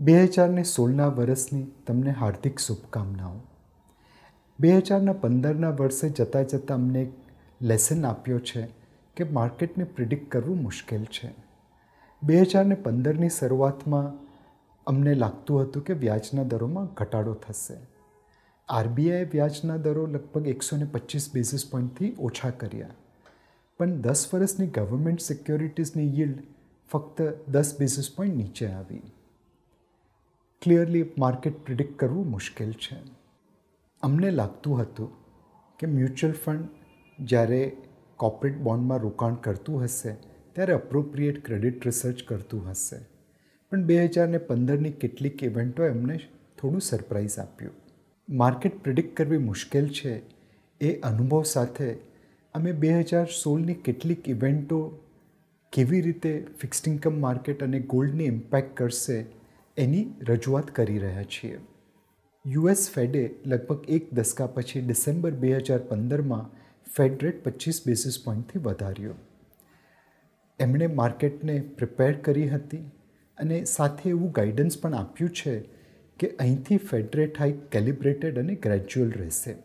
બે હજારને સોળના વર્ષની તમને હાર્દિક શુભકામનાઓ બે હજારના પંદરના વર્ષે જતાં જતાં અમને એક લેસન આપ્યો છે કે માર્કેટને પ્રિડિક્ટ કરવું મુશ્કેલ છે બે હજારને પંદરની શરૂઆતમાં અમને લાગતું હતું કે વ્યાજના દરોમાં ઘટાડો થશે આરબીઆઈએ વ્યાજના દરો લગભગ એકસો ને પચીસ બેઝિસ પોઈન્ટથી ઓછા કર્યા પણ દસ વર્ષની ગવર્મેન્ટ સિક્યોરિટીઝની યીલ્ડ ફક્ત દસ બેઝિસ પોઈન્ટ નીચે આવી ક્લિયરલી માર્કેટ પ્રિડિક્ટ કરવું મુશ્કેલ છે અમને લાગતું હતું કે મ્યુચ્યુઅલ ફંડ જ્યારે કોર્પોરેટ બોન્ડમાં રોકાણ કરતું હશે ત્યારે અપ્રોપ્રિએટ ક્રેડિટ રિસર્ચ કરતું હશે પણ બે હજારને પંદરની કેટલીક ઇવેન્ટો એમને થોડું સરપ્રાઇઝ આપ્યું માર્કેટ પ્રિડિક્ટ કરવી મુશ્કેલ છે એ અનુભવ સાથે અમે બે હજાર સોળની કેટલીક ઇવેન્ટો કેવી રીતે ફિક્સ્ડ ઇન્કમ માર્કેટ અને ગોલ્ડને ઇમ્પેક્ટ કરશે એની રજૂઆત કરી રહ્યા છીએ યુએસ ફેડે લગભગ એક દસકા પછી ડિસેમ્બર બે હજાર પંદરમાં ફેડ રેટ પચીસ બેસિસ પોઈન્ટથી વધાર્યો એમણે માર્કેટને પ્રિપેર કરી હતી અને સાથે એવું ગાઈડન્સ પણ આપ્યું છે કે અહીંથી ફેડરેટ રેટ હાઇક કેલિબ્રેટેડ અને ગ્રેજ્યુઅલ રહેશે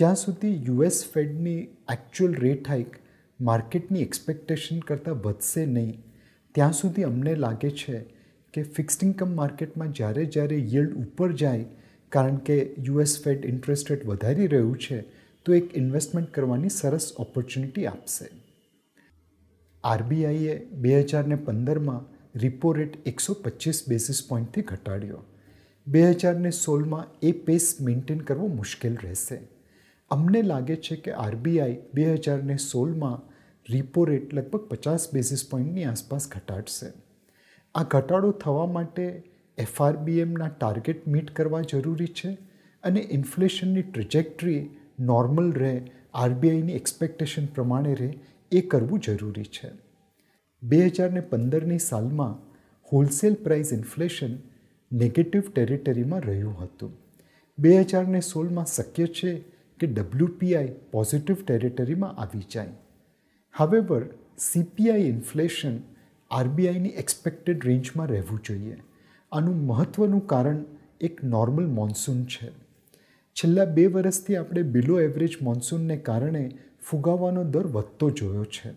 જ્યાં સુધી યુએસ ફેડની એકચ્યુઅલ રેટ હાઈક માર્કેટની એક્સપેક્ટેશન કરતાં વધશે નહીં ત્યાં સુધી અમને લાગે છે કે ફિક્સ્ડ ઇન્કમ માર્કેટમાં જ્યારે જ્યારે યીલ્ડ ઉપર જાય કારણ કે યુએસ ફેડ ઇન્ટરેસ્ટ રેટ વધારી રહ્યું છે તો એક ઇન્વેસ્ટમેન્ટ કરવાની સરસ ઓપોર્ચ્યુનિટી આપશે આરબીઆઈએ બે હજારને પંદરમાં રિપો રેટ એકસો પચીસ બેસિસ પોઈન્ટથી ઘટાડ્યો બે હજારને સોળમાં એ પેસ મેન્ટેન કરવો મુશ્કેલ રહેશે અમને લાગે છે કે આરબીઆઈ બે હજારને સોળમાં રિપો રેટ લગભગ પચાસ બેસિસ પોઈન્ટની આસપાસ ઘટાડશે આ ઘટાડો થવા માટે એફઆરબીએમના ટાર્ગેટ મીટ કરવા જરૂરી છે અને ઇન્ફ્લેશનની ટ્રિજેક્ટરી નોર્મલ રહે આરબીઆઈની એક્સપેક્ટેશન પ્રમાણે રહે એ કરવું જરૂરી છે બે હજારને પંદરની સાલમાં હોલસેલ પ્રાઇઝ ઇન્ફ્લેશન નેગેટિવ ટેરિટરીમાં રહ્યું હતું બે હજારને સોળમાં શક્ય છે કે ડબલ્યુપીઆઈ પોઝિટિવ ટેરિટરીમાં આવી જાય હવે સીપીઆઈ ઇન્ફ્લેશન આરબીઆઈની એક્સપેક્ટેડ રેન્જમાં રહેવું જોઈએ આનું મહત્ત્વનું કારણ એક નોર્મલ મોન્સૂન છે છેલ્લા બે વર્ષથી આપણે બિલો એવરેજ મોન્સૂનને કારણે ફુગાવાનો દર વધતો જોયો છે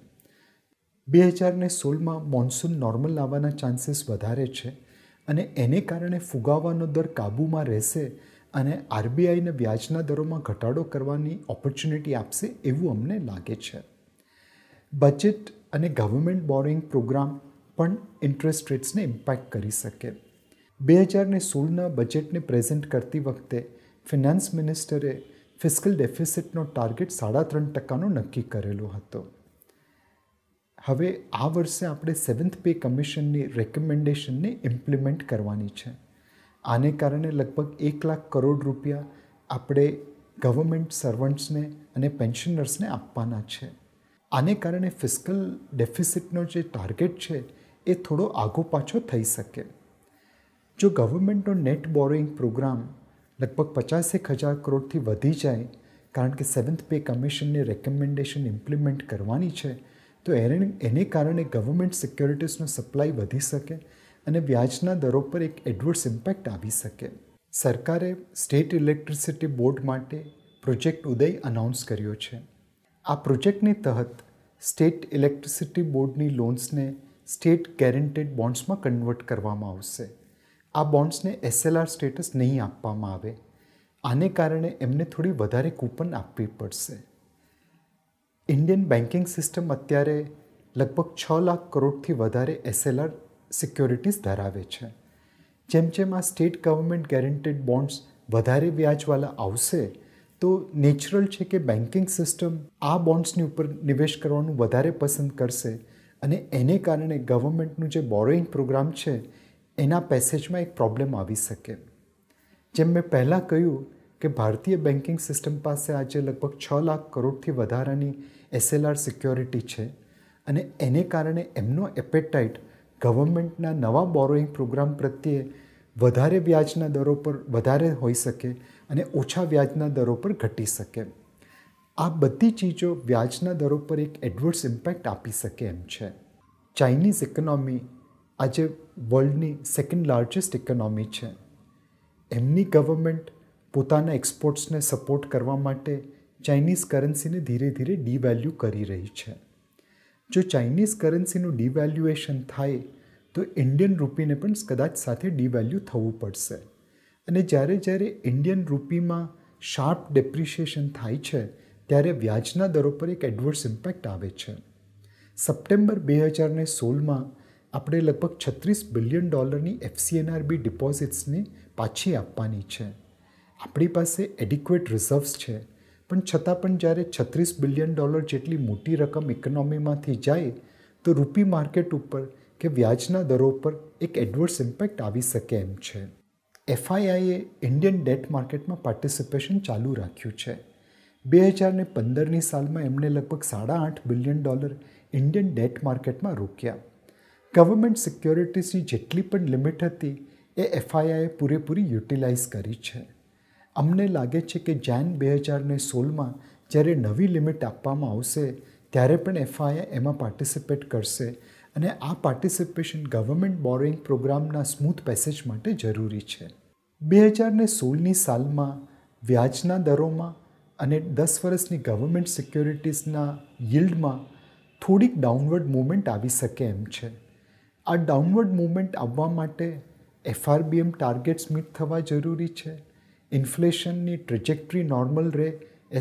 બે હજારને સોળમાં મોન્સૂન નોર્મલ લાવવાના ચાન્સીસ વધારે છે અને એને કારણે ફુગાવાનો દર કાબૂમાં રહેશે અને આરબીઆઈને વ્યાજના દરોમાં ઘટાડો કરવાની ઓપોર્ચ્યુનિટી આપશે એવું અમને લાગે છે બજેટ અને ગવર્મેન્ટ બોરિંગ પ્રોગ્રામ પણ ઇન્ટરેસ્ટ રેટ્સને ઇમ્પેક્ટ કરી શકે બે હજારને સોળના બજેટને પ્રેઝન્ટ કરતી વખતે ફિનાન્સ મિનિસ્ટરે ફિસ્કલ ડેફિસિટનો ટાર્ગેટ સાડા ત્રણ ટકાનો નક્કી કરેલો હતો હવે આ વર્ષે આપણે સેવન્થ પે કમિશનની રેકમેન્ડેશનને ઇમ્પ્લિમેન્ટ કરવાની છે આને કારણે લગભગ એક લાખ કરોડ રૂપિયા આપણે ગવર્મેન્ટ સર્વન્ટ્સને અને પેન્શનર્સને આપવાના છે આને કારણે ફિસ્કલ ડેફિસિટનો જે ટાર્ગેટ છે એ થોડો આગો પાછો થઈ શકે જો ગવર્મેન્ટનો નેટ બોરોઈંગ પ્રોગ્રામ લગભગ પચાસેક હજાર કરોડથી વધી જાય કારણ કે સેવન્થ પે કમિશનની રેકમેન્ડેશન ઇમ્પ્લિમેન્ટ કરવાની છે તો એને એને કારણે ગવર્મેન્ટ સિક્યોરિટીઝનો સપ્લાય વધી શકે અને વ્યાજના દરો પર એક એડવર્સ ઇમ્પેક્ટ આવી શકે સરકારે સ્ટેટ ઇલેક્ટ્રિસિટી બોર્ડ માટે પ્રોજેક્ટ ઉદય અનાઉન્સ કર્યો છે આ પ્રોજેક્ટની તહત સ્ટેટ ઇલેક્ટ્રિસિટી બોર્ડની લોન્સને સ્ટેટ ગેરેન્ટેડ બોન્ડ્સમાં કન્વર્ટ કરવામાં આવશે આ બોન્ડ્સને એસએલઆર સ્ટેટસ નહીં આપવામાં આવે આને કારણે એમને થોડી વધારે કૂપન આપવી પડશે ઇન્ડિયન બેન્કિંગ સિસ્ટમ અત્યારે લગભગ છ લાખ કરોડથી વધારે એસએલઆર સિક્યોરિટીઝ ધરાવે છે જેમ જેમ આ સ્ટેટ ગવર્મેન્ટ ગેરેન્ટેડ બોન્ડ્સ વધારે વ્યાજવાળા આવશે તો નેચરલ છે કે બેન્કિંગ સિસ્ટમ આ બોન્ડ્સની ઉપર નિવેશ કરવાનું વધારે પસંદ કરશે અને એને કારણે ગવર્મેન્ટનું જે બોરોઈંગ પ્રોગ્રામ છે એના પેસેજમાં એક પ્રોબ્લેમ આવી શકે જેમ મેં પહેલાં કહ્યું કે ભારતીય બેન્કિંગ સિસ્ટમ પાસે આજે લગભગ છ લાખ કરોડથી વધારાની એસએલઆર સિક્યોરિટી છે અને એને કારણે એમનો એપેટાઇટ ગવર્મેન્ટના નવા બોરોઈંગ પ્રોગ્રામ પ્રત્યે વધારે વ્યાજના દરો પર વધારે હોઈ શકે અને ઓછા વ્યાજના દરો પર ઘટી શકે આ બધી ચીજો વ્યાજના દરો પર એક એડવર્સ ઇમ્પેક્ટ આપી શકે એમ છે ચાઇનીઝ ઇકોનોમી આજે વર્લ્ડની સેકન્ડ લાર્જેસ્ટ ઇકોનોમી છે એમની ગવર્મેન્ટ પોતાના એક્સપોર્ટ્સને સપોર્ટ કરવા માટે ચાઇનીઝ કરન્સીને ધીરે ધીરે ડીવેલ્યુ કરી રહી છે જો ચાઇનીઝ કરન્સીનું ડીવેલ્યુએશન થાય તો ઇન્ડિયન રૂપીને પણ કદાચ સાથે ડીવેલ્યુ થવું પડશે અને જ્યારે જ્યારે ઇન્ડિયન રૂપીમાં શાર્પ ડેપ્રિશિએશન થાય છે ત્યારે વ્યાજના દરો પર એક એડવર્સ ઇમ્પેક્ટ આવે છે સપ્ટેમ્બર બે હજારને સોળમાં આપણે લગભગ છત્રીસ બિલિયન ડોલરની એફસીએનઆરબી ડિપોઝિટ્સને પાછી આપવાની છે આપણી પાસે એડિક્વેટ રિઝર્વ્સ છે પણ છતાં પણ જ્યારે છત્રીસ બિલિયન ડોલર જેટલી મોટી રકમ ઇકોનોમીમાંથી જાય તો રૂપી માર્કેટ ઉપર કે વ્યાજના દરો પર એક એડવર્સ ઇમ્પેક્ટ આવી શકે એમ છે એફઆઈઆઈએ ઇન્ડિયન ડેટ માર્કેટમાં પાર્ટિસિપેશન ચાલુ રાખ્યું છે બે હજારને પંદરની સાલમાં એમણે લગભગ સાડા આઠ બિલિયન ડોલર ઇન્ડિયન ડેટ માર્કેટમાં રોક્યા ગવર્મેન્ટ સિક્યોરિટીઝની જેટલી પણ લિમિટ હતી એ એફઆઈઆઈએ પૂરેપૂરી યુટિલાઇઝ કરી છે અમને લાગે છે કે જાન બે હજારને સોળમાં જ્યારે નવી લિમિટ આપવામાં આવશે ત્યારે પણ એફઆઈઆઈ એમાં પાર્ટિસિપેટ કરશે અને આ પાર્ટિસિપેશન ગવર્મેન્ટ બોરોઈંગ પ્રોગ્રામના સ્મૂથ પેસેજ માટે જરૂરી છે બે હજારને સોળની સાલમાં વ્યાજના દરોમાં અને દસ વર્ષની ગવર્મેન્ટ સિક્યોરિટીઝના યીલ્ડમાં થોડીક ડાઉનવર્ડ મૂવમેન્ટ આવી શકે એમ છે આ ડાઉનવર્ડ મૂવમેન્ટ આવવા માટે એફઆરબીએમ ટાર્ગેટ્સ મીટ થવા જરૂરી છે ઇન્ફ્લેશનની ટ્રેજેક્ટરી નોર્મલ રહે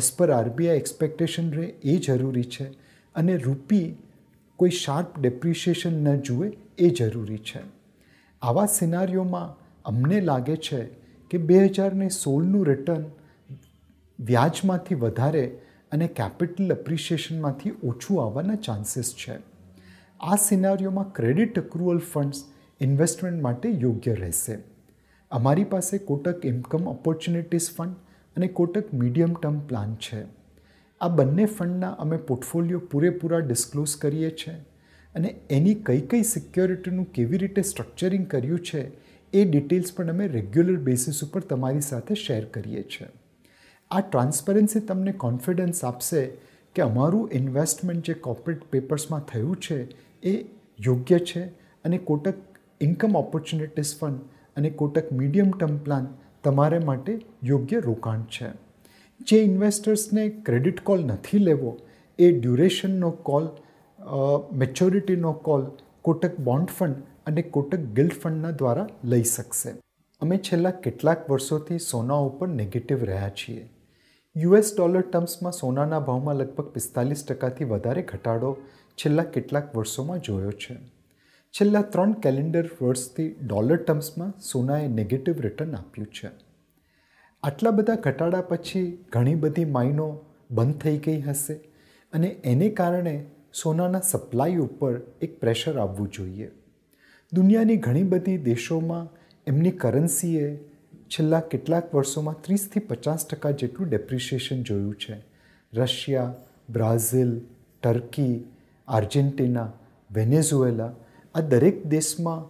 એઝ પર આરબીઆઈ એક્સપેક્ટેશન રહે એ જરૂરી છે અને રૂપી કોઈ શાર્પ ડેપ્રિશિએશન ન જુએ એ જરૂરી છે આવા સિનારીઓમાં અમને લાગે છે કે બે હજારને સોળનું રિટર્ન વ્યાજમાંથી વધારે અને કેપિટલ એપ્રિશિએશનમાંથી ઓછું આવવાના ચાન્સીસ છે આ સિનારીઓમાં ક્રેડિટ અક્રુઅલ ફંડ્સ ઇન્વેસ્ટમેન્ટ માટે યોગ્ય રહેશે અમારી પાસે કોટક ઇન્કમ ઓપોર્ચ્યુનિટીઝ ફંડ અને કોટક મીડિયમ ટર્મ પ્લાન છે આ બંને ફંડના અમે પોર્ટફોલિયો પૂરેપૂરા ડિસ્ક્લોઝ કરીએ છીએ અને એની કઈ કઈ સિક્યોરિટીનું કેવી રીતે સ્ટ્રક્ચરિંગ કર્યું છે એ ડિટેલ્સ પણ અમે રેગ્યુલર બેસિસ ઉપર તમારી સાથે શેર કરીએ છીએ આ ટ્રાન્સપરન્સી તમને કોન્ફિડન્સ આપશે કે અમારું ઇન્વેસ્ટમેન્ટ જે કોર્પોરેટ પેપર્સમાં થયું છે એ યોગ્ય છે અને કોટક ઇન્કમ ઓપોર્ચ્યુનિટીઝ ફંડ અને કોટક મીડિયમ ટર્મ પ્લાન તમારે માટે યોગ્ય રોકાણ છે જે ઇન્વેસ્ટર્સને ક્રેડિટ કોલ નથી લેવો એ ડ્યુરેશનનો કોલ મેચ્યોરિટીનો કોલ કોટક બોન્ડ ફંડ અને કોટક ગિલ્ડ ફંડના દ્વારા લઈ શકશે અમે છેલ્લા કેટલાક વર્ષોથી સોના ઉપર નેગેટિવ રહ્યા છીએ યુએસ ડોલર ટર્મ્સમાં સોનાના ભાવમાં લગભગ પિસ્તાલીસ ટકાથી વધારે ઘટાડો છેલ્લા કેટલાક વર્ષોમાં જોયો છે છેલ્લા ત્રણ કેલેન્ડર વર્ષથી ડોલર ટર્મ્સમાં સોનાએ નેગેટિવ રિટર્ન આપ્યું છે આટલા બધા ઘટાડા પછી ઘણી બધી માઇનો બંધ થઈ ગઈ હશે અને એને કારણે સોનાના સપ્લાય ઉપર એક પ્રેશર આવવું જોઈએ દુનિયાની ઘણી બધી દેશોમાં એમની કરન્સીએ છેલ્લા કેટલાક વર્ષોમાં ત્રીસથી પચાસ ટકા જેટલું ડેપ્રિશિએશન જોયું છે Russia Brazil Turkey Argentina Venezuela આ દરેક દેશમાં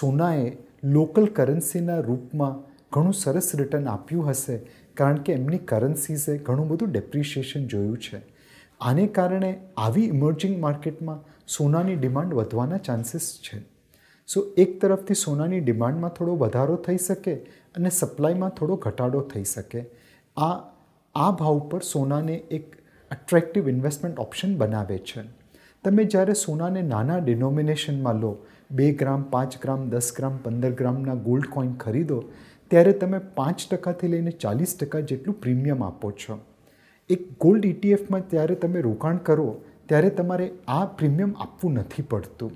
સોનાએ લોકલ કરન્સીના રૂપમાં ઘણું સરસ રિટર્ન આપ્યું હશે કારણ કે એમની કરન્સીઝે ઘણું બધું ડેપ્રિશિએશન જોયું છે આને કારણે આવી ઇમર્જિંગ માર્કેટમાં સોનાની ડિમાન્ડ વધવાના ચાન્સીસ છે સો એક તરફથી સોનાની ડિમાન્ડમાં થોડો વધારો થઈ શકે અને સપ્લાયમાં થોડો ઘટાડો થઈ શકે આ આ ભાવ પર સોનાને એક અટ્રેક્ટિવ ઇન્વેસ્ટમેન્ટ ઓપ્શન બનાવે છે તમે જ્યારે સોનાને નાના ડિનોમિનેશનમાં લો બે ગ્રામ પાંચ ગ્રામ દસ ગ્રામ પંદર ગ્રામના ગોલ્ડ કોઈન ખરીદો ત્યારે તમે પાંચ ટકાથી લઈને ચાલીસ ટકા જેટલું પ્રીમિયમ આપો છો એક ગોલ્ડ ઇટીએફમાં e ત્યારે તમે રોકાણ કરો ત્યારે તમારે આ પ્રીમિયમ આપવું નથી પડતું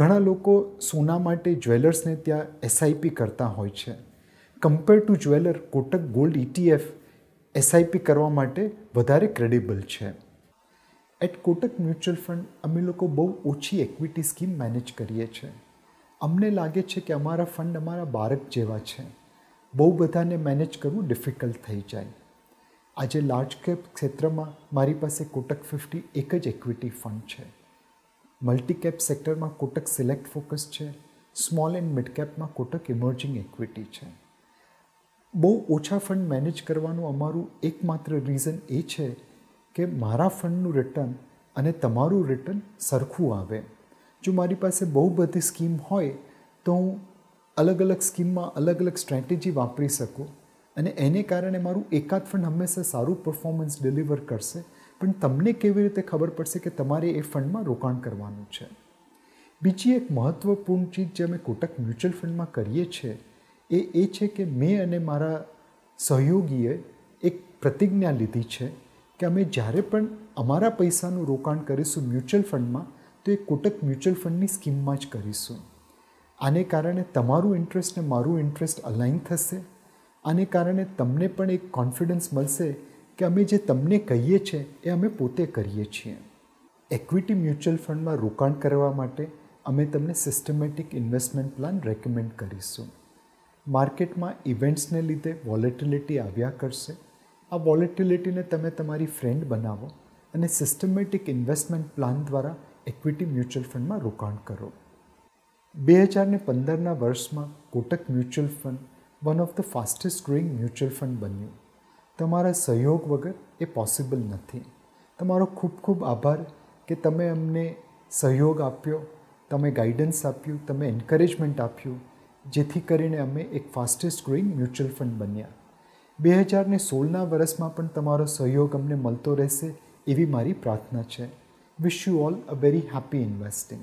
ઘણા લોકો સોના માટે જ્વેલર્સને ત્યાં એસઆઈપી કરતા હોય છે compare to jeweller Kotak gold ETF e SIP કરવા માટે વધારે ક્રેડિબલ છે એટ કોટક મ્યુચ્યુઅલ ફંડ અમે લોકો બહુ ઓછી એક્વિટી સ્કીમ મેનેજ કરીએ છીએ અમને લાગે છે કે અમારા ફંડ અમારા બાળક જેવા છે બહુ બધાને મેનેજ કરવું ડિફિકલ્ટ થઈ જાય આજે લાર્જ કેપ ક્ષેત્રમાં મારી પાસે કોટક ફિફ્ટી એક જ ઇક્વિટી ફંડ છે મલ્ટી કેપ સેક્ટરમાં કોટક સિલેક્ટ ફોકસ છે સ્મોલ એન્ડ મિડ કેપમાં કોટક ઇમર્જિંગ ઇક્વિટી છે બહુ ઓછા ફંડ મેનેજ કરવાનું અમારું એકમાત્ર રીઝન એ છે કે મારા ફંડનું રિટર્ન અને તમારું રિટર્ન સરખું આવે જો મારી પાસે બહુ બધી સ્કીમ હોય તો હું અલગ અલગ સ્કીમમાં અલગ અલગ સ્ટ્રેટેજી વાપરી શકો અને એને કારણે મારું એકાદ ફંડ હંમેશા સારું પરફોર્મન્સ ડિલિવર કરશે પણ તમને કેવી રીતે ખબર પડશે કે તમારે એ ફંડમાં રોકાણ કરવાનું છે બીજી એક મહત્ત્વપૂર્ણ ચીજ જે અમે કોટક મ્યુચ્યુઅલ ફંડમાં કરીએ છીએ એ એ છે કે મેં અને મારા સહયોગીએ એક પ્રતિજ્ઞા લીધી છે કે અમે જ્યારે પણ અમારા પૈસાનું રોકાણ કરીશું મ્યુચ્યુઅલ ફંડમાં તો એ કોટક મ્યુચ્યુઅલ ફંડની સ્કીમમાં જ કરીશું આને કારણે તમારું ઇન્ટરેસ્ટ ને મારું ઇન્ટરેસ્ટ અલાઇન થશે આને કારણે તમને પણ એક કોન્ફિડન્સ મળશે કે અમે જે તમને કહીએ છીએ એ અમે પોતે કરીએ છીએ એક્વિટી મ્યુચ્યુઅલ ફંડમાં રોકાણ કરવા માટે અમે તમને સિસ્ટમેટિક ઇન્વેસ્ટમેન્ટ પ્લાન રેકમેન્ડ કરીશું માર્કેટમાં ઇવેન્ટ્સને લીધે વોલેટિલિટી આવ્યા કરશે આ વોલેટિલિટીને તમે તમારી ફ્રેન્ડ બનાવો અને સિસ્ટમેટિક ઇન્વેસ્ટમેન્ટ પ્લાન દ્વારા એક્વિટી મ્યુચ્યુઅલ ફંડમાં રોકાણ કરો બે હજારને પંદરના વર્ષમાં Kotak mutual fund one of the fastest growing mutual fund બન્યું તમારા સહયોગ વગર એ પોસિબલ નથી તમારો ખૂબ ખૂબ આભાર કે તમે અમને સહયોગ આપ્યો તમે ગાઈડન્સ આપ્યું તમે એન્કરેજમેન્ટ આપ્યું જેથી કરીને અમે એક ફાસ્ટેસ્ટ ગ્રોઈંગ મ્યુચ્યુઅલ ફંડ બન્યા બે હજારને સોળના વર્ષમાં પણ તમારો સહયોગ અમને મળતો રહેશે એવી મારી પ્રાર્થના છે wish you all a very happy investing